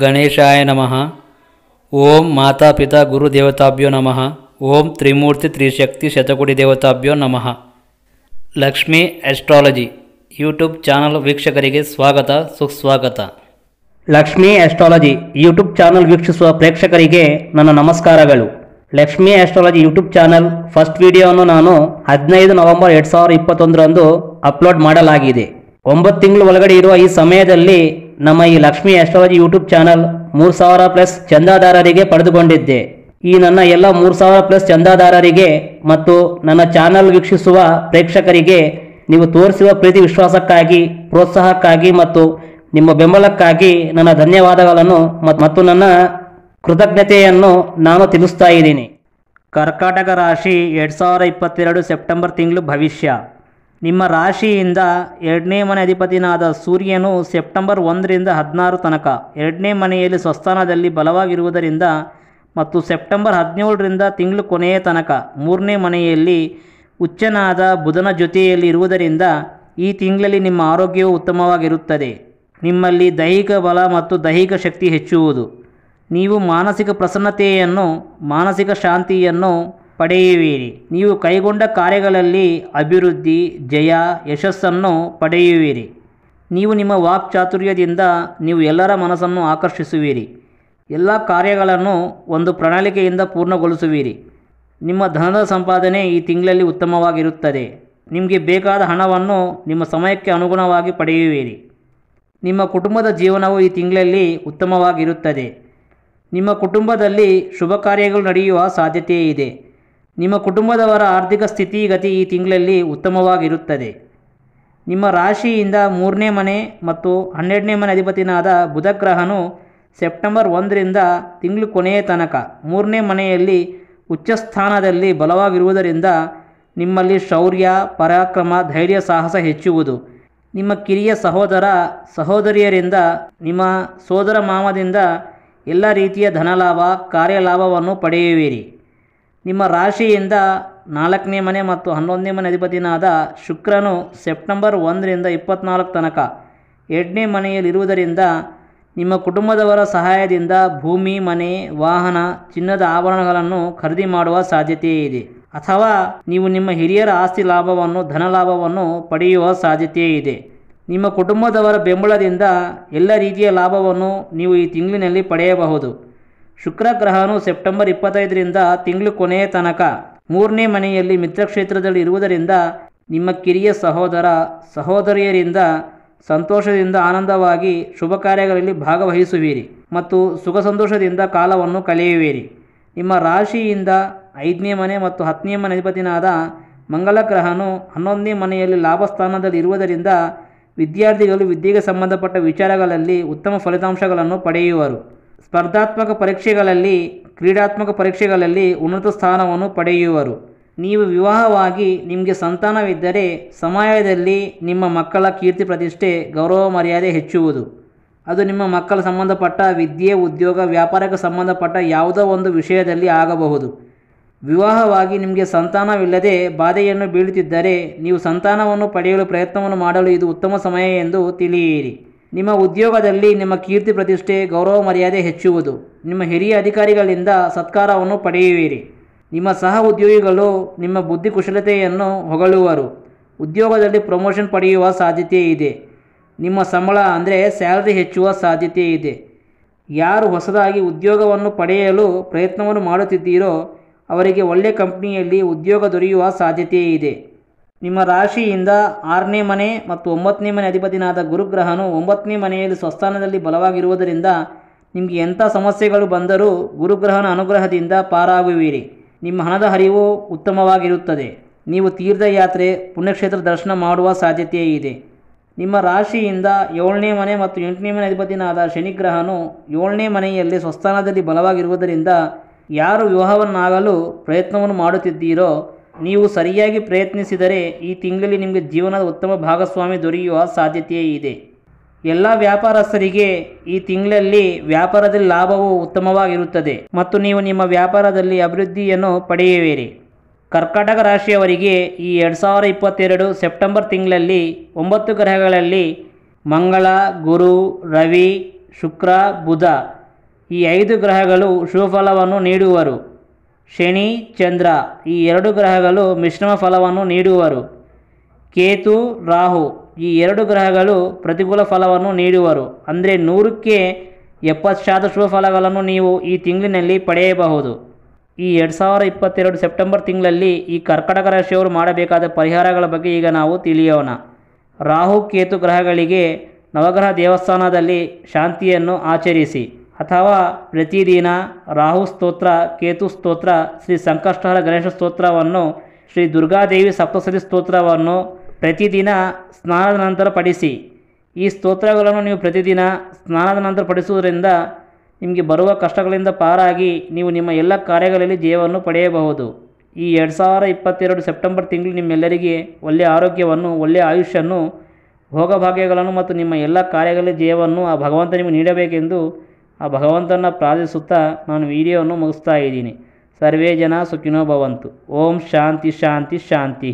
ಗಣೇಶಾಯ ನಮಃ ಓಂ ಮಾತಾ ಪಿತಾ ಗುರು ದೇವತಾಭ್ಯೋ ನಮಃ ಓಂ ತ್ರಿಮೂರ್ತಿ ತ್ರಿಶಕ್ತಿ ಶತಕೋಟಿ ದೇವತಾಭ್ಯೋ ನಮಃ ಲಕ್ಷ್ಮೀ ಆಸ್ಟ್ರಾಲಜಿ ಯೂಟ್ಯೂಬ್ ಚಾನಲ್ ವೀಕ್ಷಕರಿಗೆ ಸ್ವಾಗತ ಸುಸ್ವಾಗತ ಲಕ್ಷ್ಮೀ ಆಸ್ಟ್ರಾಲಜಿ ಯೂಟ್ಯೂಬ್ ಚಾನಲ್ ವೀಕ್ಷಿಸುವ ಪ್ರೇಕ್ಷಕರಿಗೆ ನನ್ನ ನಮಸ್ಕಾರಗಳು Lakshmi astrology YouTube channel first ವಿಡಿಯೋವನ್ನು ನಾನು ಹದಿನೈದು ನವೆಂಬರ್ ಎರಡು ಸಾವಿರದ ಇಪ್ಪತ್ತೊಂದರಂದು ಅಪ್ಲೋಡ್ ಮಾಡಲಾಗಿದೆ ಒಂಬತ್ತು ತಿಂಗಳು ಒಳಗಡೆ ಇರುವ ಈ ಸಮಯದಲ್ಲಿ ನಮ್ಮ ಈ ಲಕ್ಷ್ಮಿ ಅಸ್ಟ್ರಾಲಜಿ ಯೂಟ್ಯೂಬ್ ಚಾನಲ್ ಮೂರು ಸಾವಿರ ಪ್ಲಸ್ ಚಂದಾದಾರರಿಗೆ ಪಡೆದುಕೊಂಡಿದ್ದೆ ಈ ನನ್ನ ಎಲ್ಲ ಮೂರು ಸಾವಿರ ಪ್ಲಸ್ ಚಂದಾದಾರರಿಗೆ ಮತ್ತು ನನ್ನ ಚಾನಲ್ ವೀಕ್ಷಿಸುವ ಪ್ರೇಕ್ಷಕರಿಗೆ ನೀವು ತೋರಿಸುವ ಪ್ರೀತಿ ವಿಶ್ವಾಸಕ್ಕಾಗಿ ಪ್ರೋತ್ಸಾಹಕ್ಕಾಗಿ ಮತ್ತು ನಿಮ್ಮ ಬೆಂಬಲಕ್ಕಾಗಿ ನನ್ನ ಧನ್ಯವಾದಗಳನ್ನು ಮತ್ತು ನನ್ನ ಕೃತಜ್ಞತೆಯನ್ನು ನಾನು ತಿಳಿಸ್ತಾ ಇದ್ದೀನಿ ಕರ್ಕಾಟಕ ರಾಶಿ ಎರಡು ಸಾವಿರ ಇಪ್ಪತ್ತೆರಡು ಸೆಪ್ಟೆಂಬರ್ ತಿಂಗಳು ಭವಿಷ್ಯ ನಿಮ್ಮ ರಾಶಿಯಿಂದ ಎರಡನೇ ಮನೆ ಅಧಿಪತಿನಾದ ಸೂರ್ಯನು ಸೆಪ್ಟೆಂಬರ್ ಒಂದರಿಂದ ಹದಿನಾರು ತನಕ ಎರಡನೇ ಮನೆಯಲ್ಲಿ ಸ್ವಸ್ಥಾನದಲ್ಲಿ ಬಲವಾಗಿರುವುದರಿಂದ ಮತ್ತು ಸೆಪ್ಟೆಂಬರ್ ಹದಿನೇಳರಿಂದ ತಿಂಗಳು ಕೊನೆಯ ತನಕ ಮೂರನೇ ಮನೆಯಲ್ಲಿ ಉಚ್ಚನಾದ ಬುಧನ ಜೊತೆಯಲ್ಲಿ ಇರುವುದರಿಂದ ಈ ತಿಂಗಳಲ್ಲಿ ನಿಮ್ಮ ಆರೋಗ್ಯವು ಉತ್ತಮವಾಗಿರುತ್ತದೆ ನಿಮ್ಮಲ್ಲಿ ದೈಹಿಕ ಬಲ ಮತ್ತು ದೈಹಿಕ ಶಕ್ತಿ ಹೆಚ್ಚುವುದು ನೀವು ಮಾನಸಿಕ ಪ್ರಸನ್ನತೆಯನ್ನು ಮಾನಸಿಕ ಶಾಂತಿಯನ್ನು ಪಡೆಯುವಿರಿ ನೀವು ಕೈಗೊಂಡ ಕಾರ್ಯಗಳಲ್ಲಿ ಅಭಿವೃದ್ಧಿ ಜಯ ಯಶಸ್ಸನ್ನು ಪಡೆಯುವಿರಿ ನೀವು ನಿಮ್ಮ ವಾಕ್ಚಾತುರ್ಯದಿಂದ ನೀವು ಎಲ್ಲರ ಮನಸ್ಸನ್ನು ಆಕರ್ಷಿಸುವಿರಿ ಎಲ್ಲ ಕಾರ್ಯಗಳನ್ನು ಒಂದು ಪ್ರಣಾಳಿಕೆಯಿಂದ ಪೂರ್ಣಗೊಳಿಸುವಿರಿ ನಿಮ್ಮ ಧನದ ಸಂಪಾದನೆ ಈ ತಿಂಗಳಲ್ಲಿ ಉತ್ತಮವಾಗಿರುತ್ತದೆ ನಿಮಗೆ ಬೇಕಾದ ಹಣವನ್ನು ನಿಮ್ಮ ಸಮಯಕ್ಕೆ ಅನುಗುಣವಾಗಿ ಪಡೆಯುವಿರಿ ನಿಮ್ಮ ಕುಟುಂಬದ ಜೀವನವು ಈ ತಿಂಗಳಲ್ಲಿ ಉತ್ತಮವಾಗಿರುತ್ತದೆ ನಿಮ್ಮ ಕುಟುಂಬದಲ್ಲಿ ಶುಭ ಕಾರ್ಯಗಳು ನಡೆಯುವ ಸಾಧ್ಯತೆಯೇ ಇದೆ ನಿಮ್ಮ ಕುಟುಂಬದವರ ಆರ್ಥಿಕ ಸ್ಥಿತಿಗತಿ ಈ ತಿಂಗಳಲ್ಲಿ ಉತ್ತಮವಾಗಿರುತ್ತದೆ ನಿಮ್ಮ ರಾಶಿಯಿಂದ ಮೂರನೇ ಮನೆ ಮತ್ತು ಹನ್ನೆರಡನೇ ಮನೆ ಅಧಿಪತಿನಾದ ಬುಧಗ್ರಹನು ಸೆಪ್ಟೆಂಬರ್ ಒಂದರಿಂದ ತಿಂಗಳು ಕೊನೆಯ ತನಕ ಮೂರನೇ ಮನೆಯಲ್ಲಿ ಉಚ್ಚಸ್ಥಾನದಲ್ಲಿ ಬಲವಾಗಿರುವುದರಿಂದ ನಿಮ್ಮಲ್ಲಿ ಶೌರ್ಯ ಪರಾಕ್ರಮ ಧೈರ್ಯ ಸಾಹಸ ಹೆಚ್ಚುವುದು ನಿಮ್ಮ ಕಿರಿಯ ಸಹೋದರ ಸಹೋದರಿಯರಿಂದ ನಿಮ್ಮ ಸೋದರ ಮಾಮದಿಂದ ಎಲ್ಲ ರೀತಿಯ ಧನಲಾಭ ಕಾರ್ಯಲಾಭವನ್ನು ಪಡೆಯುವಿರಿ ನಿಮ್ಮ ರಾಶಿಯಿಂದ ನಾಲ್ಕನೇ ಮನೆ ಮತ್ತು ಹನ್ನೊಂದನೇ ಮನೆ ಅಧಿಪತಿನಾದ ಶುಕ್ರನು ಸೆಪ್ಟೆಂಬರ್ ಒಂದರಿಂದ ಇಪ್ಪತ್ನಾಲ್ಕು ತನಕ ಎರಡನೇ ಮನೆಯಲ್ಲಿರುವುದರಿಂದ ನಿಮ್ಮ ಕುಟುಂಬದವರ ಸಹಾಯದಿಂದ ಭೂಮಿ ಮನೆ ವಾಹನ ಚಿನ್ನದ ಆಭರಣಗಳನ್ನು ಖರೀದಿ ಮಾಡುವ ಸಾಧ್ಯತೆ ಇದೆ ಅಥವಾ ನೀವು ನಿಮ್ಮ ಹಿರಿಯರ ಆಸ್ತಿ ಲಾಭವನ್ನು ಧನಲಾಭವನ್ನು ಪಡೆಯುವ ಸಾಧ್ಯತೆ ಇದೆ ನಿಮ್ಮ ಕುಟುಂಬದವರ ಬೆಂಬಲದಿಂದ ಎಲ್ಲ ರೀತಿಯ ಲಾಭವನ್ನು ನೀವು ಈ ತಿಂಗಳಿನಲ್ಲಿ ಪಡೆಯಬಹುದು ಶುಕ್ರ ಗ್ರಹನು ಸೆಪ್ಟೆಂಬರ್ ಇಪ್ಪತ್ತೈದರಿಂದ ತಿಂಗಳು ಕೊನೆಯ ತನಕ ಮೂರನೇ ಮನೆಯಲ್ಲಿ ಮಿತ್ರಕ್ಷೇತ್ರದಲ್ಲಿ ಇರುವುದರಿಂದ ನಿಮ್ಮ ಕಿರಿಯ ಸಹೋದರ ಸಹೋದರಿಯರಿಂದ ಸಂತೋಷದಿಂದ ಆನಂದವಾಗಿ ಶುಭ ಕಾರ್ಯಗಳಲ್ಲಿ ಭಾಗವಹಿಸುವಿರಿ ಮತ್ತು ಸುಖ ಸಂತೋಷದಿಂದ ಕಾಲವನ್ನು ಕಳೆಯುವಿರಿ ನಿಮ್ಮ ರಾಶಿಯಿಂದ ಐದನೇ ಮನೆ ಮತ್ತು ಹತ್ತನೇ ಮನೆ ಅಧಿಪತಿನಾದ ಮಂಗಲ ಗ್ರಹನು ಹನ್ನೊಂದನೇ ಮನೆಯಲ್ಲಿ ಲಾಭಸ್ಥಾನದಲ್ಲಿ ಇರುವುದರಿಂದ ವಿದ್ಯಾರ್ಥಿಗಳು ವಿದ್ಯೆಗೆ ಸಂಬಂಧಪಟ್ಟ ವಿಚಾರಗಳಲ್ಲಿ ಉತ್ತಮ ಫಲಿತಾಂಶಗಳನ್ನು ಪಡೆಯುವರು ಸ್ಪರ್ಧಾತ್ಮಕ ಪರೀಕ್ಷೆಗಳಲ್ಲಿ ಕ್ರೀಡಾತ್ಮಕ ಪರೀಕ್ಷೆಗಳಲ್ಲಿ ಉನ್ನತ ಸ್ಥಾನವನ್ನು ಪಡೆಯುವರು ನೀವು ವಿವಾಹವಾಗಿ ನಿಮಗೆ ಸಂತಾನವಿದ್ದರೆ ಸಮಯದಲ್ಲಿ ನಿಮ್ಮ ಮಕ್ಕಳ ಕೀರ್ತಿ ಪ್ರತಿಷ್ಠೆ ಗೌರವ ಮರ್ಯಾದೆ ಹೆಚ್ಚುವುದು ಅದು ನಿಮ್ಮ ಮಕ್ಕಳ ಸಂಬಂಧಪಟ್ಟ ವಿದ್ಯೆ ಉದ್ಯೋಗ ವ್ಯಾಪಾರಕ್ಕೆ ಸಂಬಂಧಪಟ್ಟ ಯಾವುದೋ ಒಂದು ವಿಷಯದಲ್ಲಿ ಆಗಬಹುದು ವಿವಾಹವಾಗಿ ನಿಮಗೆ ಸಂತಾನವಿಲ್ಲದೆ ಬಾಧೆಯನ್ನು ಬೀಳುತ್ತಿದ್ದರೆ ನೀವು ಸಂತಾನವನ್ನು ಪಡೆಯಲು ಪ್ರಯತ್ನವನ್ನು ಮಾಡಲು ಇದು ಉತ್ತಮ ಸಮಯ ಎಂದು ತಿಳಿಯಿರಿ ನಿಮ್ಮ ಉದ್ಯೋಗದಲ್ಲಿ ನಿಮ್ಮ ಕೀರ್ತಿ ಪ್ರತಿಷ್ಠೆ ಗೌರವ ಮರ್ಯಾದೆ ಹೆಚ್ಚುವುದು ನಿಮ್ಮ ಹಿರಿಯ ಅಧಿಕಾರಿಗಳಿಂದ ಸತ್ಕಾರವನ್ನು ಪಡೆಯುವಿರಿ ನಿಮ್ಮ ಸಹ ಉದ್ಯೋಗಿಗಳು ನಿಮ್ಮ ಬುದ್ಧಿ ಕುಶಲತೆಯನ್ನು ಹೊಗಳುವರು ಉದ್ಯೋಗದಲ್ಲಿ ಪ್ರಮೋಷನ್ ಪಡೆಯುವ ಸಾಧ್ಯತೆ ಇದೆ ನಿಮ್ಮ ಸಂಬಳ ಅಂದರೆ ಸ್ಯಾಲರಿ ಹೆಚ್ಚುವ ಸಾಧ್ಯತೆ ಇದೆ ಯಾರು ಹೊಸದಾಗಿ ಉದ್ಯೋಗವನ್ನು ಪಡೆಯಲು ಪ್ರಯತ್ನವನ್ನು ಮಾಡುತ್ತಿದ್ದೀರೋ ಅವರಿಗೆ ಒಳ್ಳೆಯ ಕಂಪ್ನಿಯಲ್ಲಿ ಉದ್ಯೋಗ ದೊರೆಯುವ ಸಾಧ್ಯತೆ ಇದೆ ನಿಮ್ಮ ರಾಶಿಯಿಂದ ಆರನೇ ಮನೆ ಮತ್ತು ಒಂಬತ್ತನೇ ಮನೆ ಅಧಿಪತಿನಾದ ಗುರುಗ್ರಹನು ಒಂಬತ್ತನೇ ಮನೆಯಲ್ಲಿ ಸ್ವಸ್ಥಾನದಲ್ಲಿ ಬಲವಾಗಿರುವುದರಿಂದ ನಿಮಗೆ ಎಂಥ ಸಮಸ್ಯೆಗಳು ಬಂದರೂ ಗುರುಗ್ರಹನ ಅನುಗ್ರಹದಿಂದ ಪಾರಾಗುವಿರಿ ನಿಮ್ಮ ಹಣದ ಹರಿವು ಉತ್ತಮವಾಗಿರುತ್ತದೆ ನೀವು ತೀರ್ಥಯಾತ್ರೆ ಪುಣ್ಯಕ್ಷೇತ್ರ ದರ್ಶನ ಮಾಡುವ ಸಾಧ್ಯತೆ ಇದೆ ನಿಮ್ಮ ರಾಶಿಯಿಂದ ಏಳನೇ ಮನೆ ಮತ್ತು ಎಂಟನೇ ಮನೆ ಅಧಿಪತಿನಾದ ಶನಿಗ್ರಹನು ಏಳನೇ ಮನೆಯಲ್ಲಿ ಸ್ವಸ್ಥಾನದಲ್ಲಿ ಬಲವಾಗಿರುವುದರಿಂದ ಯಾರು ವಿವಾಹವನ್ನಾಗಲು ಪ್ರಯತ್ನವನ್ನು ಮಾಡುತ್ತಿದ್ದೀರೋ ನೀವು ಸರಿಯಾಗಿ ಪ್ರಯತ್ನಿಸಿದರೆ ಈ ತಿಂಗಳಲ್ಲಿ ನಿಮಗೆ ಜೀವನದ ಉತ್ತಮ ಭಾಗಸ್ವಾಮಿ ದೊರೆಯುವ ಸಾಧ್ಯತೆಯೇ ಇದೆ ಎಲ್ಲ ವ್ಯಾಪಾರಸ್ಥರಿಗೆ ಈ ತಿಂಗಳಲ್ಲಿ ವ್ಯಾಪಾರದಲ್ಲಿ ಲಾಭವು ಉತ್ತಮವಾಗಿರುತ್ತದೆ ಮತ್ತು ನೀವು ನಿಮ್ಮ ವ್ಯಾಪಾರದಲ್ಲಿ ಅಭಿವೃದ್ಧಿಯನ್ನು ಪಡೆಯುವಿರಿ ಕರ್ಕಾಟಕ ರಾಶಿಯವರಿಗೆ ಈ ಎರಡು ಸಾವಿರ ಇಪ್ಪತ್ತೆರಡು ಸೆಪ್ಟೆಂಬರ್ ತಿಂಗಳಲ್ಲಿ ಒಂಬತ್ತು ಗ್ರಹಗಳಲ್ಲಿ ಮಂಗಳ ಗುರು ರವಿ ಶುಕ್ರ ಬುಧ ಈ ಐದು ಗ್ರಹಗಳು ಶುಭಫಲವನ್ನು ನೀಡುವರು ಶನಿ ಚಂದ್ರ ಈ ಎರಡು ಗ್ರಹಗಳು ಮಿಶ್ರಮ ಫಲವನ್ನು ನೀಡುವರು ಕೇತು ರಾಹು ಈ ಎರಡು ಗ್ರಹಗಳು ಪ್ರತಿಕೂಲ ಫಲವನ್ನು ನೀಡುವರು ಅಂದರೆ ನೂರಕ್ಕೆ ಎಪ್ಪತ್ತು ಶಾತ ಶುಭ ಫಲಗಳನ್ನು ನೀವು ಈ ತಿಂಗಳಿನಲ್ಲಿ ಪಡೆಯಬಹುದು ಈ ಎರಡು ಸಾವಿರ ಇಪ್ಪತ್ತೆರಡು ಸೆಪ್ಟೆಂಬರ್ ತಿಂಗಳಲ್ಲಿ ಈ ಕರ್ಕಟಕ ರಾಶಿಯವರು ಮಾಡಬೇಕಾದ ಪರಿಹಾರಗಳ ಬಗ್ಗೆ ಈಗ ನಾವು ತಿಳಿಯೋಣ ರಾಹು ಕೇತು ಗ್ರಹಗಳಿಗೆ ನವಗ್ರಹ ದೇವಸ್ಥಾನದಲ್ಲಿ ಶಾಂತಿಯನ್ನು ಆಚರಿಸಿ ಅಥವಾ ಪ್ರತಿದಿನ ರಾಹು ಸ್ತೋತ್ರ ಕೇತು ಸ್ತೋತ್ರ ಶ್ರೀ ಸಂಕಷ್ಟಹರ ಗಣೇಶ ಸ್ತೋತ್ರವನ್ನು ಶ್ರೀ ದುರ್ಗಾದೇವಿ ಸಪ್ತಸತಿ ಸ್ತೋತ್ರವನ್ನು ಪ್ರತಿದಿನ ಸ್ನಾನದ ನಂತರ ಪಡಿಸಿ ಈ ಸ್ತೋತ್ರಗಳನ್ನು ನೀವು ಪ್ರತಿದಿನ ಸ್ನಾನದ ನಂತರ ಪಡಿಸುವುದರಿಂದ ನಿಮಗೆ ಬರುವ ಕಷ್ಟಗಳಿಂದ ಪಾರಾಗಿ ನೀವು ನಿಮ್ಮ ಎಲ್ಲ ಕಾರ್ಯಗಳಲ್ಲಿ ಜೀವವನ್ನು ಪಡೆಯಬಹುದು ಈ ಎರಡು ಸಾವಿರ ಇಪ್ಪತ್ತೆರಡು ಸೆಪ್ಟೆಂಬರ್ ತಿಂಗಳು ನಿಮ್ಮೆಲ್ಲರಿಗೆ ಒಳ್ಳೆಯ ಆರೋಗ್ಯವನ್ನು ಒಳ್ಳೆಯ ಆಯುಷ್ಯನ್ನು ಭೋಗಭಾಗ್ಯಗಳನ್ನು ಮತ್ತು ನಿಮ್ಮ ಎಲ್ಲ ಕಾರ್ಯಗಳಲ್ಲಿ ಜೀವವನ್ನು ಆ ಭಗವಂತ ನಿಮಗೆ ನೀಡಬೇಕೆಂದು ಆ ಭಗವಂತನ ಪ್ರಾರ್ಥಿಸುತ್ತಾ ನಾನು ವಿಡಿಯೋವನ್ನು ಮುಗಿಸ್ತಾ ಇದ್ದೀನಿ ಸರ್ವೇ ಜನ ಸುಖಿನೋ ಭವಂತು ಓಂ ಶಾಂತಿ ಶಾಂತಿ ಶಾಂತಿ